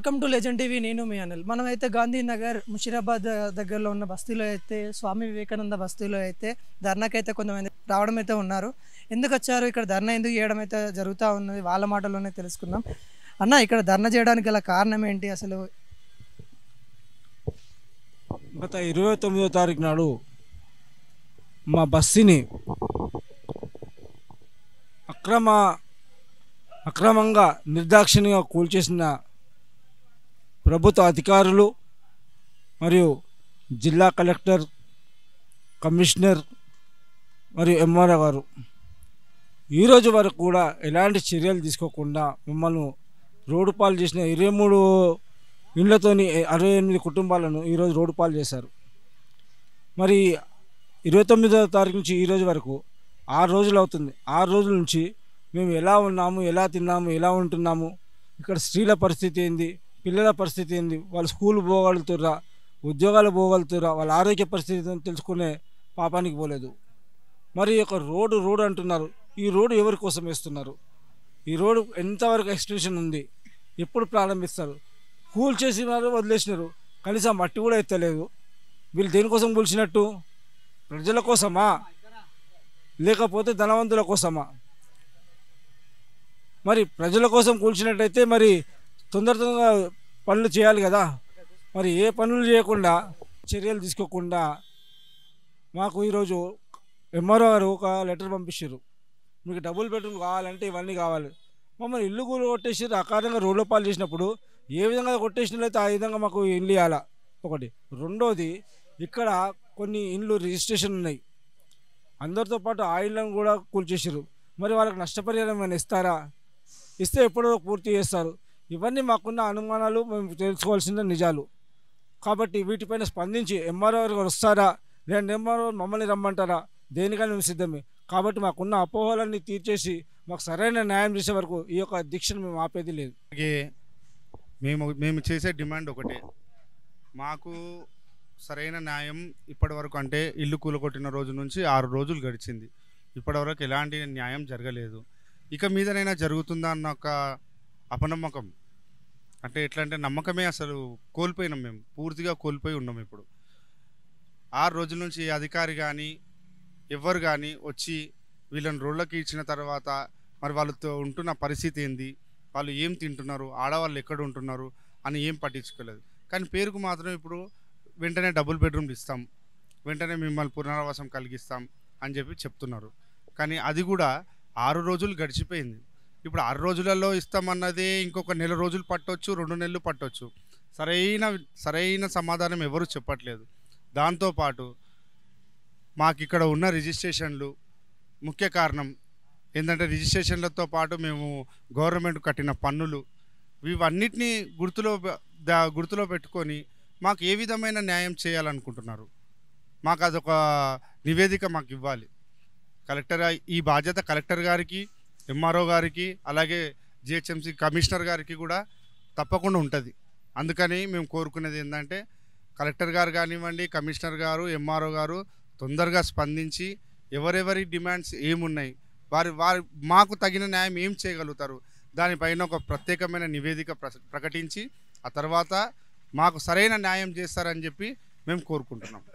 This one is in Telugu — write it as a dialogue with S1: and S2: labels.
S1: వెల్కమ్ టు లెజెండ్ టీవీ నేను మీ అనిల్ మనమైతే గాంధీనగర్ ముషీరాబాద్ దగ్గరలో ఉన్న బస్తీలో అయితే స్వామి వివేకానంద బస్తీలో అయితే ధర్నాకైతే కొంతమంది రావడం అయితే ఉన్నారు ఎందుకు వచ్చారు ఇక్కడ ధర్నా ఎందుకు చేయడం అయితే జరుగుతూ ఉన్నది వాళ్ళ మాటలోనే తెలుసుకుందాం అన్న ఇక్కడ ధర్నా చేయడానికి గల కారణం ఏంటి అసలు
S2: గత ఇరవై తొమ్మిదో తారీఖు నాడు మా బస్సీని అక్రమ అక్రమంగా నిర్దాక్షిణ్యంగా కూల్చేసిన ప్రభుత్వ అధికారులు మరియు జిల్లా కలెక్టర్ కమిషనర్ మరియు ఎంఆర్ఓ గారు ఈరోజు వరకు కూడా ఎలాంటి చర్యలు తీసుకోకుండా మిమ్మల్ని రోడ్డు పాలు చేసిన ఇరవై మూడు ఇండ్లతోని అరవై ఎనిమిది కుటుంబాలను ఈరోజు రోడ్డు పాలు చేశారు మరి ఇరవై తొమ్మిదవ తారీఖు నుంచి ఈరోజు వరకు ఆరు రోజులు అవుతుంది ఆరు రోజుల నుంచి మేము ఎలా ఉన్నాము ఎలా తిన్నాము ఎలా ఉంటున్నాము ఇక్కడ స్త్రీల పరిస్థితి ఏంది పిల్లల పరిస్థితి ఏంది వాళ్ళు స్కూల్ పోగలుగుతుర్రా ఉద్యోగాలు పోగలుగుతుర్రా వాళ్ళ ఆరోగ్య పరిస్థితి తెలుసుకునే పాపానికి పోలేదు మరి ఒక రోడ్డు రోడ్ అంటున్నారు ఈ రోడ్డు ఎవరి కోసం వేస్తున్నారు ఈ రోడ్డు ఎంతవరకు ఎక్స్టెన్షన్ ఉంది ఎప్పుడు ప్రారంభిస్తారు కూల్ చేసినారు వదిలేసినారు కనీసం మట్టి కూడా ఎత్తలేదు వీళ్ళు దేనికోసం కూల్చినట్టు ప్రజల కోసమా లేకపోతే ధనవంతుల కోసమా మరి ప్రజల కోసం కూల్చినట్టయితే మరి తొందర తొందరగా పనులు చేయాలి కదా మరి ఏ పనులు చేయకుండా చర్యలు తీసుకోకుండా మాకు ఈరోజు ఎంఆర్ఓ గారు ఒక లెటర్ పంపించారు మీకు డబుల్ బెడ్రూమ్ కావాలంటే ఇవన్నీ కావాలి మమ్మల్ని ఇల్లు కూడా కొట్టేసి అకారంగా రోడ్ల పాలు చేసినప్పుడు ఏ విధంగా కొట్టేసినట్లయితే ఆ విధంగా మాకు ఇల్లు ఇవ్వాలా ఒకటి రెండోది ఇక్కడ కొన్ని ఇండ్లు రిజిస్ట్రేషన్ ఉన్నాయి అందరితో పాటు ఆ ఇళ్ళను కూడా కూల్చేసారు మరి వాళ్ళకి నష్టపరిహారం ఏమైనా ఇస్తారా ఇస్తే ఎప్పుడో పూర్తి చేస్తారు ఇవన్నీ మాకున్న అనుమానాలు మేము తెలుసుకోవాల్సిన నిజాలు కాబట్టి వీటిపైన స్పందించి ఎంఆర్ఓ గారు వస్తారా రెండు ఎంఆర్ఓ మమ్మల్ని రమ్మంటారా దేనికైనా మేము సిద్ధమే కాబట్టి మాకున్న అపోహలన్నీ తీర్చేసి మాకు సరైన న్యాయం చేసే వరకు ఈ యొక్క దీక్షను మేము ఆపేది లేదు
S3: మేము మేము చేసే డిమాండ్ ఒకటే మాకు సరైన న్యాయం ఇప్పటి వరకు అంటే ఇల్లు కూలగొట్టిన రోజు నుంచి ఆరు రోజులు గడిచింది ఇప్పటివరకు ఎలాంటి న్యాయం జరగలేదు ఇక మీదనైనా జరుగుతుందా అన్న ఒక అపనమ్మకం అంటే ఎట్లా అంటే నమ్మకమే అసలు కోల్పోయినాం మేము పూర్తిగా కోల్పోయి ఉన్నాం ఇప్పుడు ఆరు రోజుల నుంచి అధికారి కానీ ఎవరు కానీ వచ్చి వీళ్ళని రోళ్ళకి ఇచ్చిన తర్వాత మరి వాళ్ళతో ఉంటున్న పరిస్థితి ఏంది వాళ్ళు ఏం తింటున్నారు ఆడవాళ్ళు ఎక్కడ ఉంటున్నారు అని ఏం పట్టించుకోలేదు కానీ పేరుకు మాత్రం ఇప్పుడు వెంటనే డబుల్ బెడ్రూమ్లు ఇస్తాం వెంటనే మిమ్మల్ని పునరావాసం కలిగిస్తాం అని చెప్పి చెప్తున్నారు కానీ అది కూడా ఆరు రోజులు గడిచిపోయింది ఇప్పుడు ఆరు రోజులలో ఇస్తామన్నది ఇంకొక నెల రోజులు పట్టవచ్చు రెండు నెలలు పట్టవచ్చు సరైన సరైన సమాధానం ఎవరు చెప్పట్లేదు దాంతోపాటు మాకు ఇక్కడ ఉన్న రిజిస్ట్రేషన్లు ముఖ్య కారణం ఏంటంటే రిజిస్ట్రేషన్లతో పాటు మేము గవర్నమెంట్ కట్టిన పన్నులు ఇవన్నిటినీ గుర్తులో గుర్తులో పెట్టుకొని మాకు ఏ విధమైన న్యాయం చేయాలనుకుంటున్నారు మాకు అదొక నివేదిక మాకు ఇవ్వాలి కలెక్టర్ ఈ బాధ్యత కలెక్టర్ గారికి ఎంఆర్ఓ గారికి అలాగే జిహెచ్ఎంసీ కమిషనర్ గారికి కూడా తప్పకుండా ఉంటుంది అందుకని మేము కోరుకునేది ఏంటంటే కలెక్టర్ గారు కానివ్వండి కమిషనర్ గారు ఎంఆర్ఓ గారు తొందరగా స్పందించి ఎవరెవరి డిమాండ్స్ ఏమున్నాయి వారి వారి మాకు తగిన న్యాయం ఏం చేయగలుగుతారు దానిపైన ఒక ప్రత్యేకమైన నివేదిక ప్రకటించి ఆ తర్వాత మాకు సరైన న్యాయం చేస్తారని చెప్పి మేము కోరుకుంటున్నాం